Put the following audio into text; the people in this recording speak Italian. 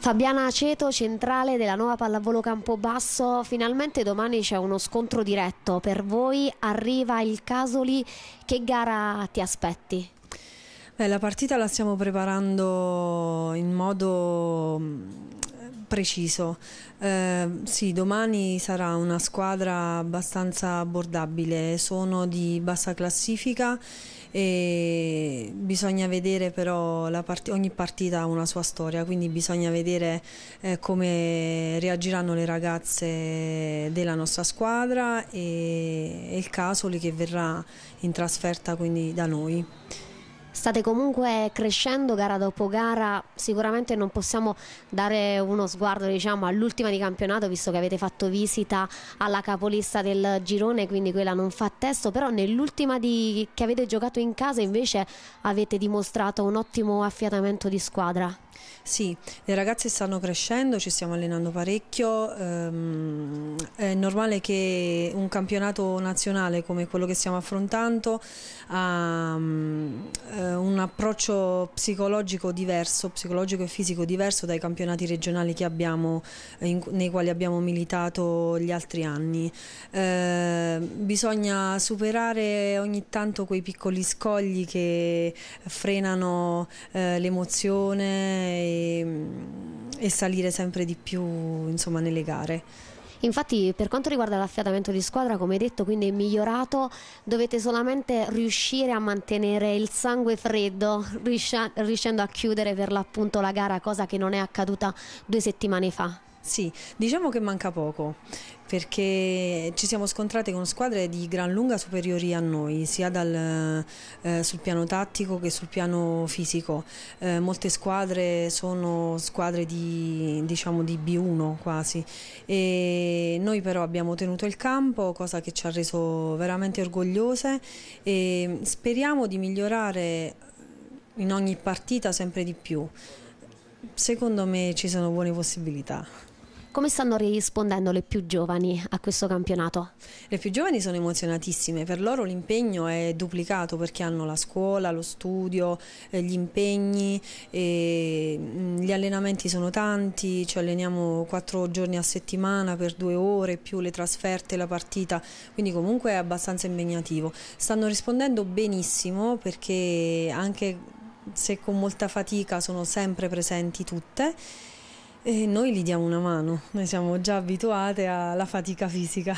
Fabiana Aceto, centrale della nuova pallavolo Campobasso, finalmente domani c'è uno scontro diretto, per voi arriva il Casoli, che gara ti aspetti? Beh, la partita la stiamo preparando in modo mm, preciso. Eh, sì, domani sarà una squadra abbastanza abbordabile, sono di bassa classifica e bisogna vedere però part ogni partita ha una sua storia, quindi bisogna vedere eh, come reagiranno le ragazze della nostra squadra e, e il Casoli che verrà in trasferta quindi da noi. State comunque crescendo gara dopo gara, sicuramente non possiamo dare uno sguardo diciamo, all'ultima di campionato visto che avete fatto visita alla capolista del girone, quindi quella non fa testo, però nell'ultima di... che avete giocato in casa invece avete dimostrato un ottimo affiatamento di squadra. Sì, le ragazze stanno crescendo, ci stiamo allenando parecchio, ehm, è normale che un campionato nazionale come quello che stiamo affrontando ha eh, un approccio psicologico diverso, psicologico e fisico diverso dai campionati regionali abbiamo, eh, nei quali abbiamo militato gli altri anni. Eh, bisogna superare ogni tanto quei piccoli scogli che frenano l'emozione e, e salire sempre di più insomma, nelle gare. Infatti per quanto riguarda l'affiatamento di squadra, come detto, quindi è migliorato, dovete solamente riuscire a mantenere il sangue freddo, riuscendo a chiudere per l'appunto la gara, cosa che non è accaduta due settimane fa. Sì, diciamo che manca poco perché ci siamo scontrate con squadre di gran lunga superiori a noi, sia dal, eh, sul piano tattico che sul piano fisico. Eh, molte squadre sono squadre di, diciamo, di B1 quasi. E noi però abbiamo tenuto il campo, cosa che ci ha reso veramente orgogliose e speriamo di migliorare in ogni partita sempre di più. Secondo me ci sono buone possibilità. Come stanno rispondendo le più giovani a questo campionato? Le più giovani sono emozionatissime, per loro l'impegno è duplicato perché hanno la scuola, lo studio, eh, gli impegni, mm, gli allenamenti sono tanti, ci alleniamo quattro giorni a settimana per due ore più le trasferte, la partita, quindi comunque è abbastanza impegnativo. Stanno rispondendo benissimo perché anche se con molta fatica sono sempre presenti tutte e noi gli diamo una mano, noi siamo già abituate alla fatica fisica.